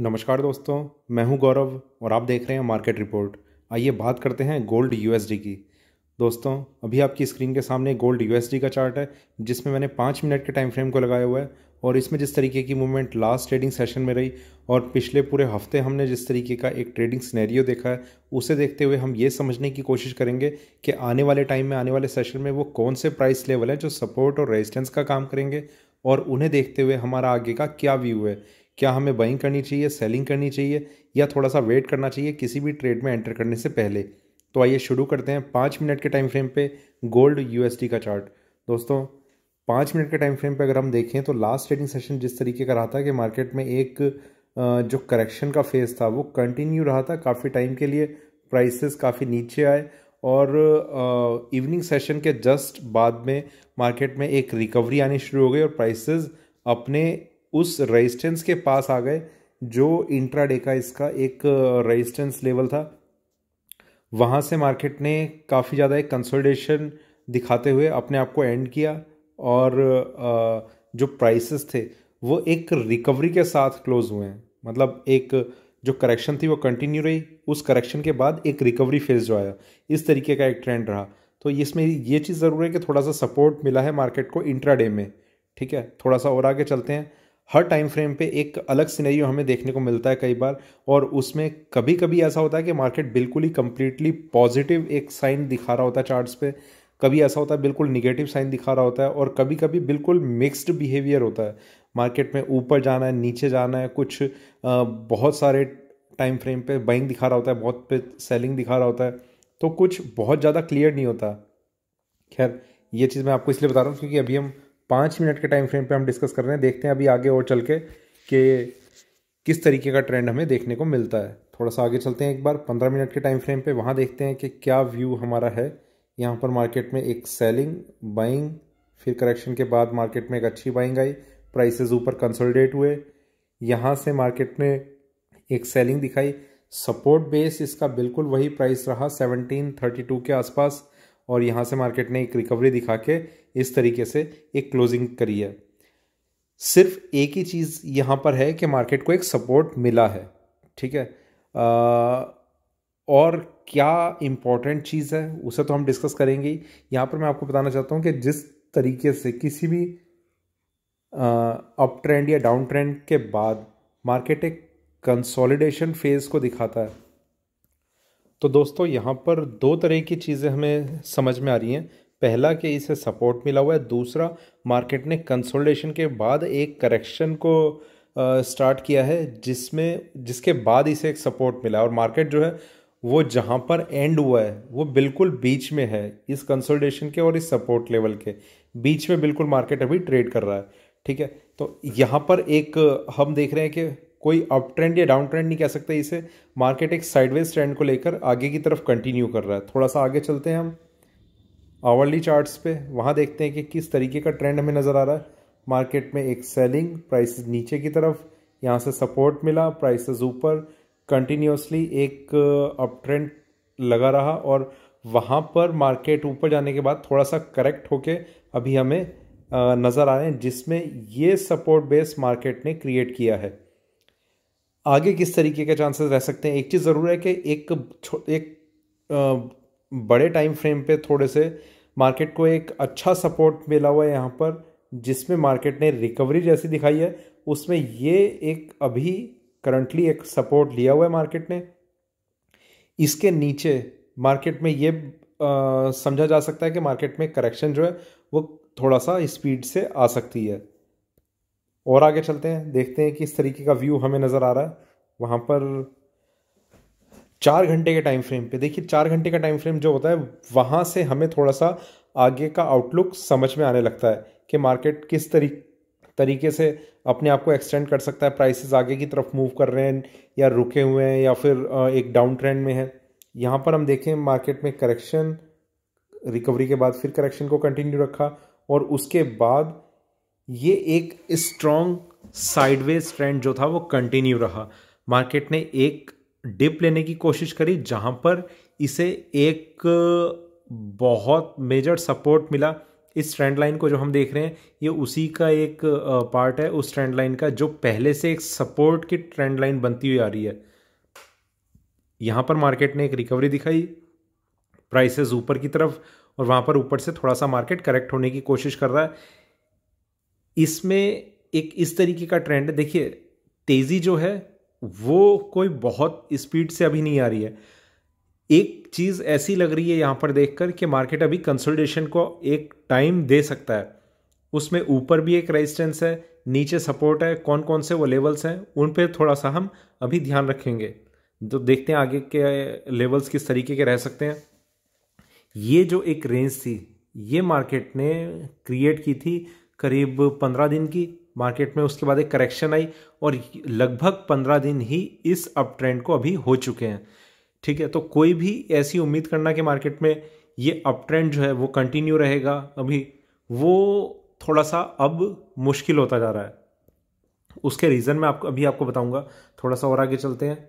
नमस्कार दोस्तों मैं हूं गौरव और आप देख रहे हैं मार्केट रिपोर्ट आइए बात करते हैं गोल्ड यूएसडी की दोस्तों अभी आपकी स्क्रीन के सामने गोल्ड यूएसडी का चार्ट है जिसमें मैंने पाँच मिनट के टाइम फ्रेम को लगाया हुआ है और इसमें जिस तरीके की मूवमेंट लास्ट ट्रेडिंग सेशन में रही और पिछले पूरे हफ्ते हमने जिस तरीके का एक ट्रेडिंग स्नैरियो देखा है उसे देखते हुए हम ये समझने की कोशिश करेंगे कि आने वाले टाइम में आने वाले सेशन में वो कौन से प्राइस लेवल हैं जो सपोर्ट और रेजिस्टेंस का काम करेंगे और उन्हें देखते हुए हमारा आगे का क्या व्यू है क्या हमें बाइंग करनी चाहिए सेलिंग करनी चाहिए या थोड़ा सा वेट करना चाहिए किसी भी ट्रेड में एंटर करने से पहले तो आइए शुरू करते हैं पाँच मिनट के टाइम फ्रेम पे गोल्ड यूएसडी का चार्ट दोस्तों पाँच मिनट के टाइम फ्रेम पे अगर हम देखें तो लास्ट ट्रेडिंग सेशन जिस तरीके का रहा था कि मार्केट में एक जो करेक्शन का फेज़ था वो कंटिन्यू रहा था काफ़ी टाइम के लिए प्राइसेस काफ़ी नीचे आए और इवनिंग सेशन के जस्ट बाद में मार्केट में एक रिकवरी आनी शुरू हो गई और प्राइसेस अपने उस रेजिस्टेंस के पास आ गए जो इंट्राडे का इसका एक रेजिस्टेंस लेवल था वहाँ से मार्केट ने काफ़ी ज़्यादा एक कंसोलिडेशन दिखाते हुए अपने आप को एंड किया और जो प्राइसेस थे वो एक रिकवरी के साथ क्लोज हुए हैं मतलब एक जो करेक्शन थी वो कंटिन्यू रही उस करेक्शन के बाद एक रिकवरी फेज जो आया इस तरीके का एक ट्रेंड रहा तो इसमें ये चीज़ ज़रूर है कि थोड़ा सा सपोर्ट मिला है मार्केट को इंट्राडे में ठीक है थोड़ा सा और आगे चलते हैं हर टाइम फ्रेम पे एक अलग सिनेरियो हमें देखने को मिलता है कई बार और उसमें कभी कभी ऐसा होता है कि मार्केट बिल्कुल ही कम्प्लीटली पॉजिटिव एक साइन दिखा रहा होता है चार्ट्स पे कभी ऐसा होता है बिल्कुल निगेटिव साइन दिखा रहा होता है और कभी कभी बिल्कुल मिक्सड बिहेवियर होता है मार्केट में ऊपर जाना है नीचे जाना है कुछ बहुत सारे टाइम फ्रेम पे बाइंग दिखा रहा होता है बहुत पे सेलिंग दिखा रहा होता है तो कुछ बहुत ज़्यादा क्लियर नहीं होता खैर ये चीज़ मैं आपको इसलिए बता रहा हूँ क्योंकि अभी हम पाँच मिनट के टाइम फ्रेम पे हम डिस्कस कर रहे हैं देखते हैं अभी आगे और चल के कि किस तरीके का ट्रेंड हमें देखने को मिलता है थोड़ा सा आगे चलते हैं एक बार पंद्रह मिनट के टाइम फ्रेम पे वहाँ देखते हैं कि क्या व्यू हमारा है यहाँ पर मार्केट में एक सेलिंग बाइंग फिर करेक्शन के बाद मार्केट में एक अच्छी बाइंग आई प्राइसेज ऊपर कंसोलिडेट हुए यहाँ से मार्केट में एक सेलिंग दिखाई सपोर्ट बेस इसका बिल्कुल वही प्राइस रहा सेवनटीन थर्टी टू के आसपास और यहाँ से मार्केट ने एक रिकवरी दिखा के इस तरीके से एक क्लोजिंग करी है सिर्फ एक ही चीज़ यहाँ पर है कि मार्केट को एक सपोर्ट मिला है ठीक है आ, और क्या इंपॉर्टेंट चीज़ है उसे तो हम डिस्कस करेंगे यहाँ पर मैं आपको बताना चाहता हूँ कि जिस तरीके से किसी भी अप ट्रेंड या डाउन ट्रेंड के बाद मार्केट एक कंसोलिडेशन फेज़ को दिखाता है तो दोस्तों यहाँ पर दो तरह की चीज़ें हमें समझ में आ रही हैं पहला कि इसे सपोर्ट मिला हुआ है दूसरा मार्केट ने कंसोलिडेशन के बाद एक करेक्शन को स्टार्ट किया है जिसमें जिसके बाद इसे एक सपोर्ट मिला और मार्केट जो है वो जहाँ पर एंड हुआ है वो बिल्कुल बीच में है इस कंसोलिडेशन के और इस सपोर्ट लेवल के बीच में बिल्कुल मार्केट अभी ट्रेड कर रहा है ठीक है तो यहाँ पर एक हम देख रहे हैं कि कोई अप ट्रेंड या डाउन ट्रेंड नहीं कह सकते इसे मार्केट एक साइडवेज ट्रेंड को लेकर आगे की तरफ कंटिन्यू कर रहा है थोड़ा सा आगे चलते हैं हम आवर्ली चार्ट्स पे वहाँ देखते हैं कि किस तरीके का ट्रेंड हमें नज़र आ रहा है मार्केट में एक सेलिंग प्राइस नीचे की तरफ यहाँ से सपोर्ट मिला प्राइसेस ऊपर कंटिन्यूसली एक अप uh, ट्रेंड लगा रहा और वहाँ पर मार्केट ऊपर जाने के बाद थोड़ा सा करेक्ट होके अभी हमें uh, नज़र आ रहे हैं जिसमें ये सपोर्ट बेस मार्केट ने क्रिएट किया है आगे किस तरीके के चांसेस रह सकते हैं एक चीज़ ज़रूर है कि एक एक uh, बड़े टाइम फ्रेम पे थोड़े से मार्केट को एक अच्छा सपोर्ट मिला हुआ है यहाँ पर जिसमें मार्केट ने रिकवरी जैसी दिखाई है उसमें ये एक अभी करंटली एक सपोर्ट लिया हुआ है मार्केट ने इसके नीचे मार्केट में ये आ, समझा जा सकता है कि मार्केट में करेक्शन जो है वो थोड़ा सा स्पीड से आ सकती है और आगे चलते हैं देखते हैं कि इस तरीके का व्यू हमें नज़र आ रहा है वहाँ पर चार घंटे के टाइम फ्रेम पे देखिए चार घंटे का टाइम फ्रेम जो होता है वहाँ से हमें थोड़ा सा आगे का आउटलुक समझ में आने लगता है कि मार्केट किस तरी तरीके से अपने आप को एक्सटेंड कर सकता है प्राइसेस आगे की तरफ मूव कर रहे हैं या रुके हुए हैं या फिर एक डाउन ट्रेंड में है यहाँ पर हम देखें मार्केट में करेक्शन रिकवरी के बाद फिर करेक्शन को कंटिन्यू रखा और उसके बाद ये एक स्ट्रॉन्ग साइडवेज ट्रेंड जो था वो कंटिन्यू रहा मार्केट ने एक डिप लेने की कोशिश करी जहाँ पर इसे एक बहुत मेजर सपोर्ट मिला इस ट्रेंड लाइन को जो हम देख रहे हैं ये उसी का एक पार्ट है उस ट्रेंड लाइन का जो पहले से एक सपोर्ट की ट्रेंड लाइन बनती हुई आ रही है यहाँ पर मार्केट ने एक रिकवरी दिखाई प्राइसेस ऊपर की तरफ और वहाँ पर ऊपर से थोड़ा सा मार्केट करेक्ट होने की कोशिश कर रहा है इसमें एक इस तरीके का ट्रेंड है देखिए तेज़ी जो है वो कोई बहुत स्पीड से अभी नहीं आ रही है एक चीज़ ऐसी लग रही है यहाँ पर देखकर कि मार्केट अभी कंसोलिडेशन को एक टाइम दे सकता है उसमें ऊपर भी एक रेजिस्टेंस है नीचे सपोर्ट है कौन कौन से वो लेवल्स हैं उन पर थोड़ा सा हम अभी ध्यान रखेंगे तो देखते हैं आगे के लेवल्स किस तरीके के रह सकते हैं ये जो एक रेंज थी ये मार्केट ने क्रिएट की थी करीब पंद्रह दिन की मार्केट में उसके बाद एक करेक्शन आई और लगभग पंद्रह दिन ही इस अप ट्रेंड को अभी हो चुके हैं ठीक है तो कोई भी ऐसी उम्मीद करना कि मार्केट में ये अप ट्रेंड जो है वो कंटिन्यू रहेगा अभी वो थोड़ा सा अब मुश्किल होता जा रहा है उसके रीज़न मैं आपको अभी आपको बताऊंगा थोड़ा सा और आगे चलते हैं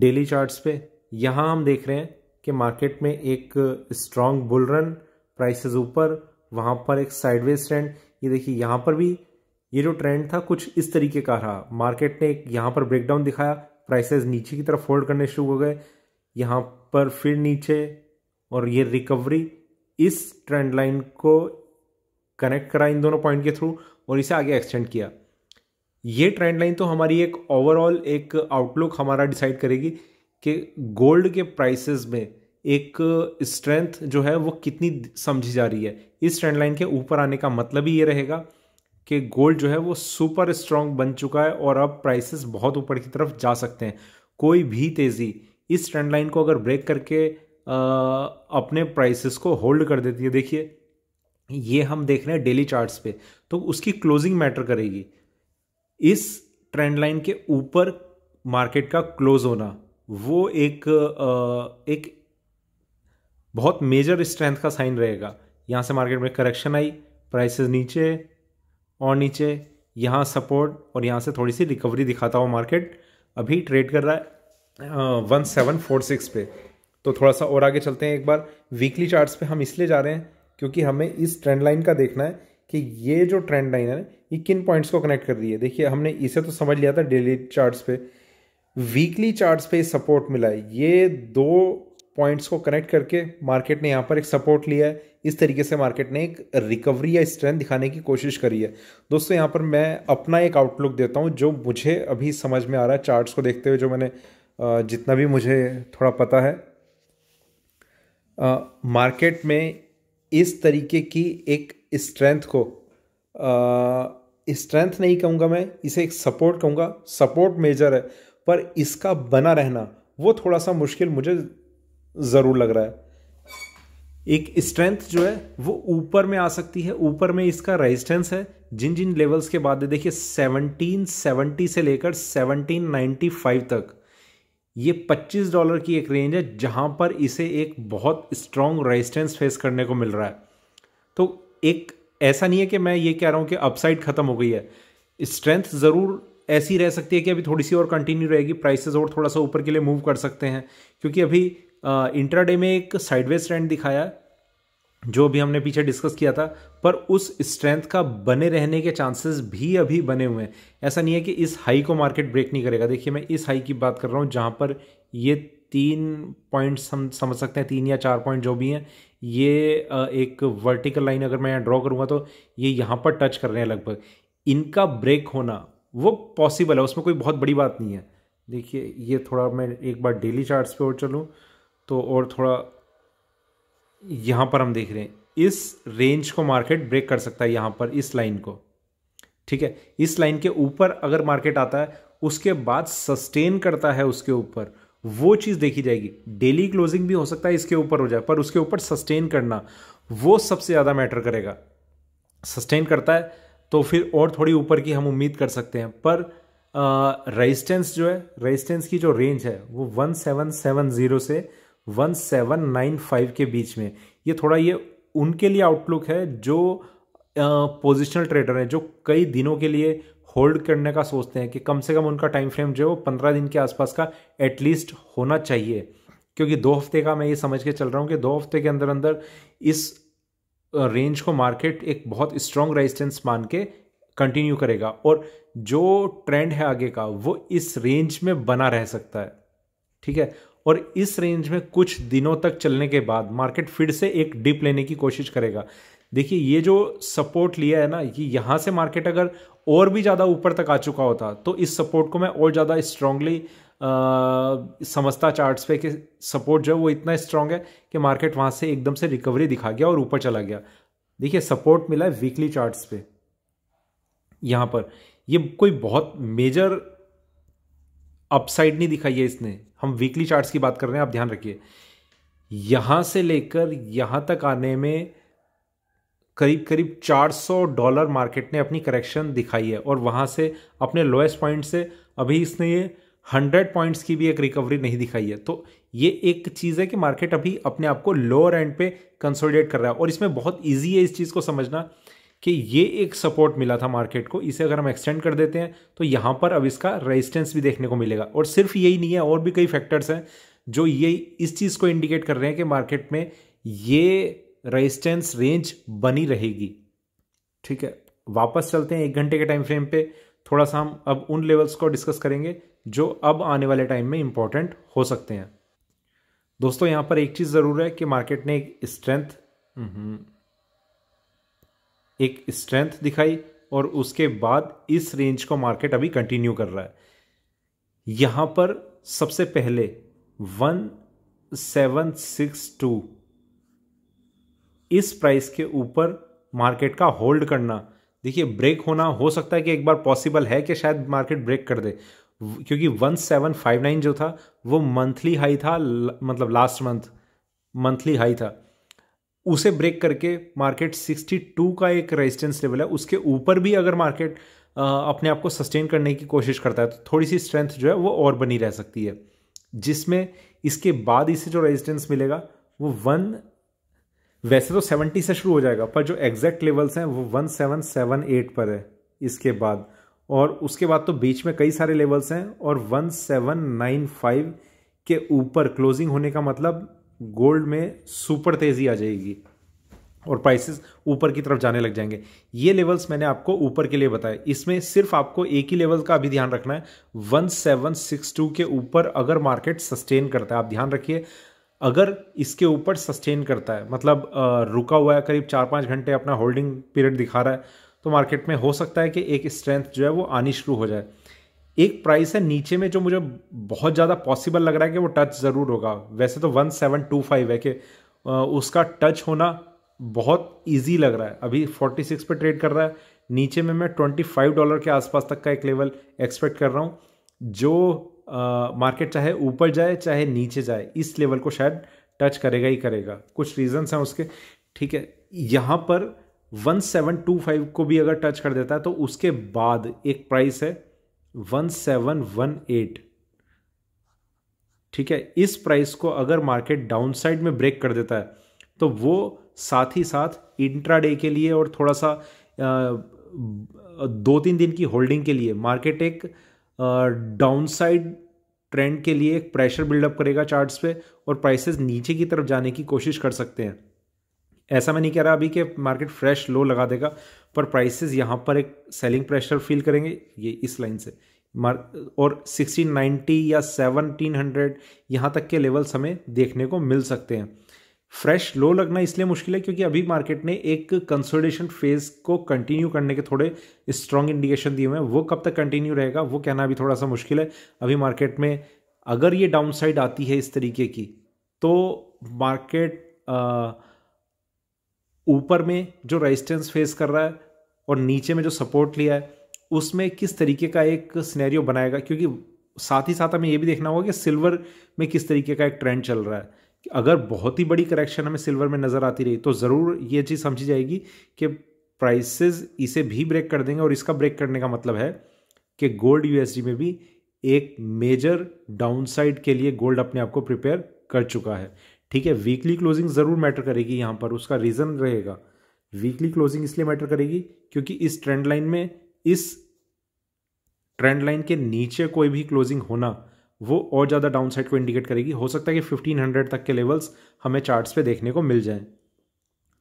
डेली चार्ट्स पे यहाँ हम देख रहे हैं कि मार्केट में एक स्ट्रांग बुल रन प्राइसेस ऊपर वहाँ पर एक साइडवेज ट्रेंड ये देखिए यहाँ पर भी ये जो ट्रेंड था कुछ इस तरीके का रहा मार्केट ने एक यहाँ पर ब्रेकडाउन दिखाया प्राइसेस नीचे की तरफ फोल्ड करने शुरू हो गए यहाँ पर फिर नीचे और ये रिकवरी इस ट्रेंड लाइन को कनेक्ट करा इन दोनों पॉइंट के थ्रू और इसे आगे एक्सटेंड किया ये ट्रेंड लाइन तो हमारी एक ओवरऑल एक आउटलुक हमारा डिसाइड करेगी कि गोल्ड के प्राइसेस में एक स्ट्रेंथ जो है वो कितनी समझी जा रही है इस ट्रेंड लाइन के ऊपर आने का मतलब ही ये रहेगा कि गोल्ड जो है वो सुपर स्ट्रांग बन चुका है और अब प्राइसेस बहुत ऊपर की तरफ जा सकते हैं कोई भी तेज़ी इस ट्रेंड लाइन को अगर ब्रेक करके आ, अपने प्राइसेस को होल्ड कर देती है देखिए ये हम देख रहे हैं डेली चार्ट्स पे तो उसकी क्लोजिंग मैटर करेगी इस ट्रेंड लाइन के ऊपर मार्केट का क्लोज होना वो एक आ, एक बहुत मेजर स्ट्रेंथ का साइन रहेगा यहाँ से मार्केट में करेक्शन आई प्राइसेस नीचे और नीचे यहाँ सपोर्ट और यहाँ से थोड़ी सी रिकवरी दिखाता हुआ मार्केट अभी ट्रेड कर रहा है वन सेवन फोर सिक्स पे तो थोड़ा सा और आगे चलते हैं एक बार वीकली चार्ट्स पे हम इसलिए जा रहे हैं क्योंकि हमें इस ट्रेंड लाइन का देखना है कि ये जो ट्रेंड लाइन है ये किन पॉइंट्स को कनेक्ट कर रही है देखिए हमने इसे तो समझ लिया था डेली चार्ट्स पे वीकली चार्ट्स पे सपोर्ट मिला है ये दो पॉइंट्स को कनेक्ट करके मार्केट ने यहाँ पर एक सपोर्ट लिया है इस तरीके से मार्केट ने एक रिकवरी या स्ट्रेंथ दिखाने की कोशिश करी है दोस्तों यहाँ पर मैं अपना एक आउटलुक देता हूँ जो मुझे अभी समझ में आ रहा है चार्ट्स को देखते हुए जो मैंने जितना भी मुझे थोड़ा पता है मार्केट में इस तरीके की एक स्ट्रेंथ को स्ट्रेंथ नहीं कहूँगा मैं इसे एक सपोर्ट कहूँगा सपोर्ट मेजर है पर इसका बना रहना वो थोड़ा सा मुश्किल मुझे ज़रूर लग रहा है एक स्ट्रेंथ जो है वो ऊपर में आ सकती है ऊपर में इसका रेजिस्टेंस है जिन जिन लेवल्स के बाद देखिए 1770 से लेकर 1795 तक ये 25 डॉलर की एक रेंज है जहां पर इसे एक बहुत स्ट्रांग रेजिस्टेंस फेस करने को मिल रहा है तो एक ऐसा नहीं है कि मैं ये कह रहा हूं कि अपसाइड ख़त्म हो गई है स्ट्रेंथ ज़रूर ऐसी रह सकती है कि अभी थोड़ी सी और कंटिन्यू रहेगी प्राइसेस और थोड़ा सा ऊपर के लिए मूव कर सकते हैं क्योंकि अभी इंट्राडे में एक साइडवेज ट्रेंड दिखाया जो भी हमने पीछे डिस्कस किया था पर उस स्ट्रेंथ का बने रहने के चांसेस भी अभी बने हुए हैं ऐसा नहीं है कि इस हाई को मार्केट ब्रेक नहीं करेगा देखिए मैं इस हाई की बात कर रहा हूँ जहाँ पर ये तीन पॉइंट्स हम समझ सकते हैं तीन या चार पॉइंट जो भी हैं ये एक वर्टिकल लाइन अगर मैं यहाँ ड्रॉ करूँगा तो ये यहाँ पर टच कर रहे हैं लगभग इनका ब्रेक होना वो पॉसिबल है उसमें कोई बहुत बड़ी बात नहीं है देखिए ये थोड़ा मैं एक बार डेली चार्ट्स पे और चलूँ तो और थोड़ा यहाँ पर हम देख रहे हैं इस रेंज को मार्केट ब्रेक कर सकता है यहाँ पर इस लाइन को ठीक है इस लाइन के ऊपर अगर मार्केट आता है उसके बाद सस्टेन करता है उसके ऊपर वो चीज़ देखी जाएगी डेली क्लोजिंग भी हो सकता है इसके ऊपर हो जाए पर उसके ऊपर सस्टेन करना वो सबसे ज़्यादा मैटर करेगा सस्टेन करता है तो फिर और थोड़ी ऊपर की हम उम्मीद कर सकते हैं पर रेजिस्टेंस जो है रेजिस्टेंस की जो रेंज है वो 1770 से वन सेवन नाइन फाइव के बीच में ये थोड़ा ये उनके लिए आउटलुक है जो पोजिशनल ट्रेडर हैं जो कई दिनों के लिए होल्ड करने का सोचते हैं कि कम से कम उनका टाइम फ्रेम जो है वो पंद्रह दिन के आसपास का एटलीस्ट होना चाहिए क्योंकि दो हफ्ते का मैं ये समझ के चल रहा हूँ कि दो हफ्ते के अंदर अंदर इस रेंज को मार्केट एक बहुत स्ट्रॉन्ग रेजिस्टेंस मान के कंटिन्यू करेगा और जो ट्रेंड है आगे का वो इस रेंज में बना रह सकता है ठीक है और इस रेंज में कुछ दिनों तक चलने के बाद मार्केट फिर से एक डिप लेने की कोशिश करेगा देखिए ये जो सपोर्ट लिया है ना कि यहाँ से मार्केट अगर और भी ज़्यादा ऊपर तक आ चुका होता तो इस सपोर्ट को मैं और ज़्यादा स्ट्रांगली समझता चार्ट्स पे कि सपोर्ट जो है वो इतना स्ट्रांग है कि मार्केट वहाँ से एकदम से रिकवरी दिखा गया और ऊपर चला गया देखिए सपोर्ट मिला है वीकली चार्ट्स पे यहाँ पर ये कोई बहुत मेजर अपसाइड नहीं दिखाई है इसने हम वीकली चार्ट्स की बात कर रहे हैं आप ध्यान रखिए यहां से लेकर यहां तक आने में करीब करीब 400 डॉलर मार्केट ने अपनी करेक्शन दिखाई है और वहां से अपने लोएस्ट पॉइंट से अभी इसने ये 100 पॉइंट्स की भी एक रिकवरी नहीं दिखाई है तो ये एक चीज़ है कि मार्केट अभी अपने आप को लोअर एंड पे कंसोलिडेट कर रहा है और इसमें बहुत ईजी है इस चीज़ को समझना कि ये एक सपोर्ट मिला था मार्केट को इसे अगर हम एक्सटेंड कर देते हैं तो यहाँ पर अब इसका रेजिस्टेंस भी देखने को मिलेगा और सिर्फ यही नहीं है और भी कई फैक्टर्स हैं जो ये इस चीज़ को इंडिकेट कर रहे हैं कि मार्केट में ये रेजिस्टेंस रेंज बनी रहेगी ठीक है वापस चलते हैं एक घंटे के टाइम फ्रेम पे थोड़ा सा हम अब उन लेवल्स को डिस्कस करेंगे जो अब आने वाले टाइम में इंपॉर्टेंट हो सकते हैं दोस्तों यहाँ पर एक चीज़ ज़रूर है कि मार्केट ने एक स्ट्रेंथ एक स्ट्रेंथ दिखाई और उसके बाद इस रेंज को मार्केट अभी कंटिन्यू कर रहा है यहां पर सबसे पहले वन सेवन सिक्स टू इस प्राइस के ऊपर मार्केट का होल्ड करना देखिए ब्रेक होना हो सकता है कि एक बार पॉसिबल है कि शायद मार्केट ब्रेक कर दे क्योंकि वन सेवन फाइव नाइन जो था वो मंथली हाई था मतलब लास्ट मंथ मंथली हाई था उसे ब्रेक करके मार्केट 62 का एक रेजिस्टेंस लेवल है उसके ऊपर भी अगर मार्केट अपने आप को सस्टेन करने की कोशिश करता है तो थोड़ी सी स्ट्रेंथ जो है वो और बनी रह सकती है जिसमें इसके बाद इसे जो रेजिस्टेंस मिलेगा वो वन वैसे तो सेवेंटी से शुरू हो जाएगा पर जो एग्जैक्ट लेवल्स हैं वो वन सेवन सेवन एट पर है इसके बाद और उसके बाद तो बीच में कई सारे लेवल्स हैं और वन सेवन नाइन फाइव के ऊपर क्लोजिंग होने का मतलब गोल्ड में सुपर तेज़ी आ जाएगी और प्राइसेस ऊपर की तरफ जाने लग जाएंगे ये लेवल्स मैंने आपको ऊपर के लिए बताए इसमें सिर्फ आपको एक ही लेवल का अभी ध्यान रखना है 1762 के ऊपर अगर मार्केट सस्टेन करता है आप ध्यान रखिए अगर इसके ऊपर सस्टेन करता है मतलब रुका हुआ है करीब चार पाँच घंटे अपना होल्डिंग पीरियड दिखा रहा है तो मार्केट में हो सकता है कि एक स्ट्रेंथ जो है वो आनी शुरू हो जाए एक प्राइस है नीचे में जो मुझे बहुत ज़्यादा पॉसिबल लग रहा है कि वो टच ज़रूर होगा वैसे तो वन सेवन टू फाइव है कि उसका टच होना बहुत इजी लग रहा है अभी फोर्टी सिक्स पर ट्रेड कर रहा है नीचे में मैं ट्वेंटी फाइव डॉलर के आसपास तक का एक लेवल एक्सपेक्ट कर रहा हूँ जो मार्केट चाहे ऊपर जाए चाहे नीचे जाए इस लेवल को शायद टच करेगा ही करेगा कुछ रीजंस हैं उसके ठीक है यहाँ पर वन सेवन टू फाइव को भी अगर टच कर देता है तो उसके बाद एक प्राइस है वन सेवन वन एट ठीक है इस प्राइस को अगर मार्केट डाउन साइड में ब्रेक कर देता है तो वो साथ ही साथ इंट्राडे के लिए और थोड़ा सा दो तीन दिन की होल्डिंग के लिए मार्केट एक डाउन साइड ट्रेंड के लिए एक प्रेशर बिल्डअप करेगा चार्ट्स पे और प्राइसेस नीचे की तरफ जाने की कोशिश कर सकते हैं ऐसा मैं नहीं कह रहा अभी कि मार्केट फ्रेश लो लगा देगा पर प्राइसेस यहाँ पर एक सेलिंग प्रेशर फील करेंगे ये इस लाइन से और सिक्सटीन नाइन्टी या सेवनटीन हंड्रेड यहाँ तक के लेवल्स हमें देखने को मिल सकते हैं फ्रेश लो लगना इसलिए मुश्किल है क्योंकि अभी मार्केट ने एक कंसोलिडेशन फेज को कंटिन्यू करने के थोड़े स्ट्रॉन्ग इंडिकेशन दिए हुए हैं वो कब तक कंटिन्यू रहेगा वो कहना अभी थोड़ा सा मुश्किल है अभी मार्केट में अगर ये डाउनसाइड आती है इस तरीके की तो मार्केट ऊपर में जो रेजिस्टेंस फेस कर रहा है और नीचे में जो सपोर्ट लिया है उसमें किस तरीके का एक सिनेरियो बनाएगा क्योंकि साथ ही साथ हमें यह भी देखना होगा कि सिल्वर में किस तरीके का एक ट्रेंड चल रहा है कि अगर बहुत ही बड़ी करेक्शन हमें सिल्वर में नज़र आती रही तो ज़रूर ये चीज़ समझी जाएगी कि प्राइसेस इसे भी ब्रेक कर देंगे और इसका ब्रेक करने का मतलब है कि गोल्ड यू में भी एक मेजर डाउनसाइड के लिए गोल्ड अपने आप को प्रिपेयर कर चुका है ठीक है वीकली क्लोजिंग ज़रूर मैटर करेगी यहाँ पर उसका रीज़न रहेगा वीकली क्लोजिंग इसलिए मैटर करेगी क्योंकि इस ट्रेंड लाइन में इस ट्रेंड लाइन के नीचे कोई भी क्लोजिंग होना वो और ज़्यादा डाउनसाइड को इंडिकेट करेगी हो सकता है कि 1500 तक के लेवल्स हमें चार्ट्स पे देखने को मिल जाएं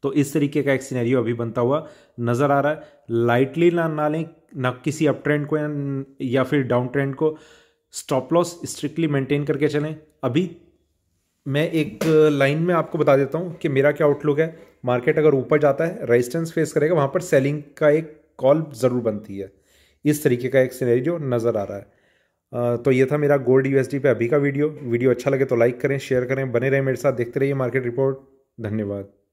तो इस तरीके का एक सीनेरियो अभी बनता हुआ नज़र आ रहा है लाइटली ना ना लें ना किसी अप ट्रेंड को या फिर डाउन ट्रेंड को स्टॉप लॉस स्ट्रिक्टली मेंटेन करके चलें अभी मैं एक लाइन में आपको बता देता हूँ कि मेरा क्या आउटलुक है मार्केट अगर ऊपर जाता है रेजिस्टेंस फेस करेगा वहाँ पर सेलिंग का एक कॉल ज़रूर बनती है इस तरीके का एक सीनरी जो नज़र आ रहा है तो ये था मेरा गोल्ड यू पे अभी का वीडियो वीडियो अच्छा लगे तो लाइक करें शेयर करें बने रहें मेरे साथ देखते रहिए मार्केट रिपोर्ट धन्यवाद